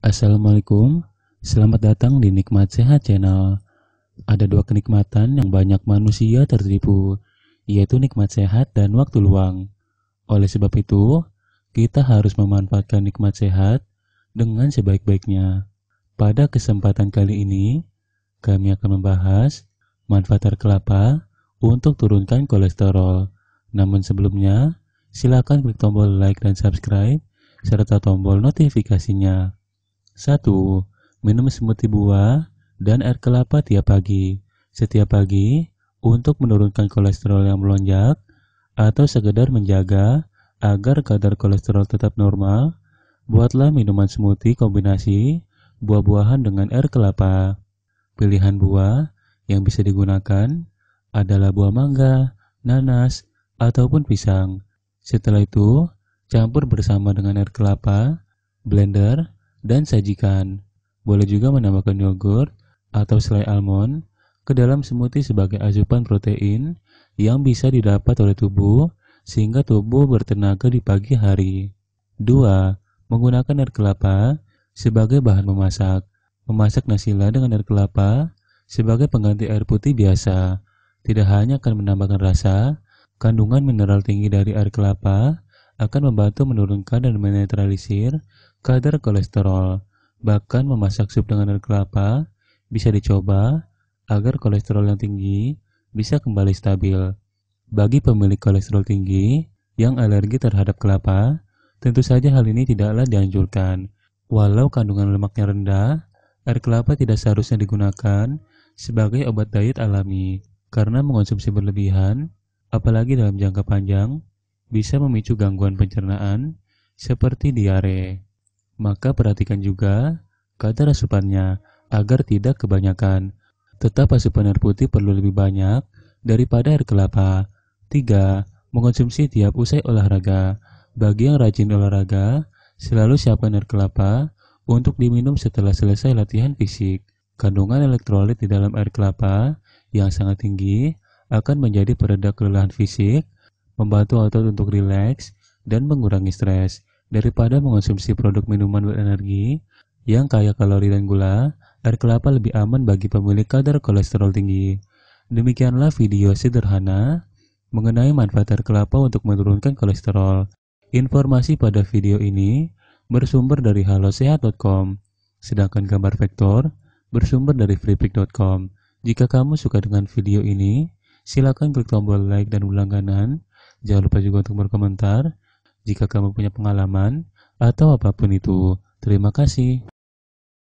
Assalamualaikum, selamat datang di Nikmat Sehat Channel. Ada dua kenikmatan yang banyak manusia tertipu, yaitu nikmat sehat dan waktu luang. Oleh sebab itu, kita harus memanfaatkan nikmat sehat dengan sebaik-baiknya. Pada kesempatan kali ini, kami akan membahas manfaat kelapa untuk turunkan kolesterol. Namun sebelumnya, silakan klik tombol like dan subscribe serta tombol notifikasinya 1. Minum smoothie buah dan air kelapa tiap pagi. Setiap pagi untuk menurunkan kolesterol yang melonjak atau sekedar menjaga agar kadar kolesterol tetap normal, buatlah minuman smoothie kombinasi buah-buahan dengan air kelapa. Pilihan buah yang bisa digunakan adalah buah mangga, nanas, ataupun pisang. Setelah itu, campur bersama dengan air kelapa, blender, dan sajikan. Boleh juga menambahkan yogurt atau selai almond ke dalam smoothie sebagai asupan protein yang bisa didapat oleh tubuh sehingga tubuh bertenaga di pagi hari. 2. Menggunakan air kelapa sebagai bahan memasak. Memasak nasi la dengan air kelapa sebagai pengganti air putih biasa tidak hanya akan menambahkan rasa, kandungan mineral tinggi dari air kelapa akan membantu menurunkan dan menetralisir kadar kolesterol. Bahkan memasak sup dengan air kelapa bisa dicoba agar kolesterol yang tinggi bisa kembali stabil. Bagi pemilik kolesterol tinggi yang alergi terhadap kelapa, tentu saja hal ini tidaklah dianjurkan. Walau kandungan lemaknya rendah, air kelapa tidak seharusnya digunakan sebagai obat diet alami karena mengonsumsi berlebihan, apalagi dalam jangka panjang, bisa memicu gangguan pencernaan seperti diare. Maka perhatikan juga kadar asupannya agar tidak kebanyakan. Tetap asupan air putih perlu lebih banyak daripada air kelapa. 3. Mengonsumsi tiap usai olahraga. Bagi yang rajin olahraga, selalu siapkan air kelapa untuk diminum setelah selesai latihan fisik. Kandungan elektrolit di dalam air kelapa yang sangat tinggi akan menjadi pereda kelelahan fisik, membantu otot untuk rileks, dan mengurangi stres. Daripada mengonsumsi produk minuman berenergi yang kaya kalori dan gula, air kelapa lebih aman bagi pemilik kadar kolesterol tinggi. Demikianlah video sederhana mengenai manfaat air kelapa untuk menurunkan kolesterol. Informasi pada video ini bersumber dari halosehat.com, sedangkan gambar vektor bersumber dari freepik.com. Jika kamu suka dengan video ini, silakan klik tombol like dan ulang Jangan lupa juga untuk berkomentar jika kamu punya pengalaman atau apapun itu. Terima kasih.